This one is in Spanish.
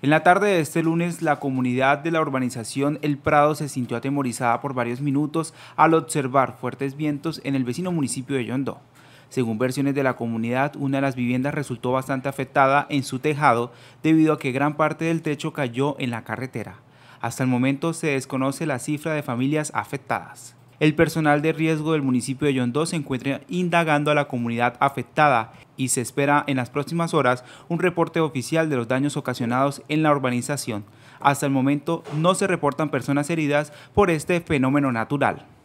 En la tarde de este lunes, la comunidad de la urbanización El Prado se sintió atemorizada por varios minutos al observar fuertes vientos en el vecino municipio de Yondó. Según versiones de la comunidad, una de las viviendas resultó bastante afectada en su tejado debido a que gran parte del techo cayó en la carretera. Hasta el momento se desconoce la cifra de familias afectadas el personal de riesgo del municipio de Yondó se encuentra indagando a la comunidad afectada y se espera en las próximas horas un reporte oficial de los daños ocasionados en la urbanización. Hasta el momento no se reportan personas heridas por este fenómeno natural.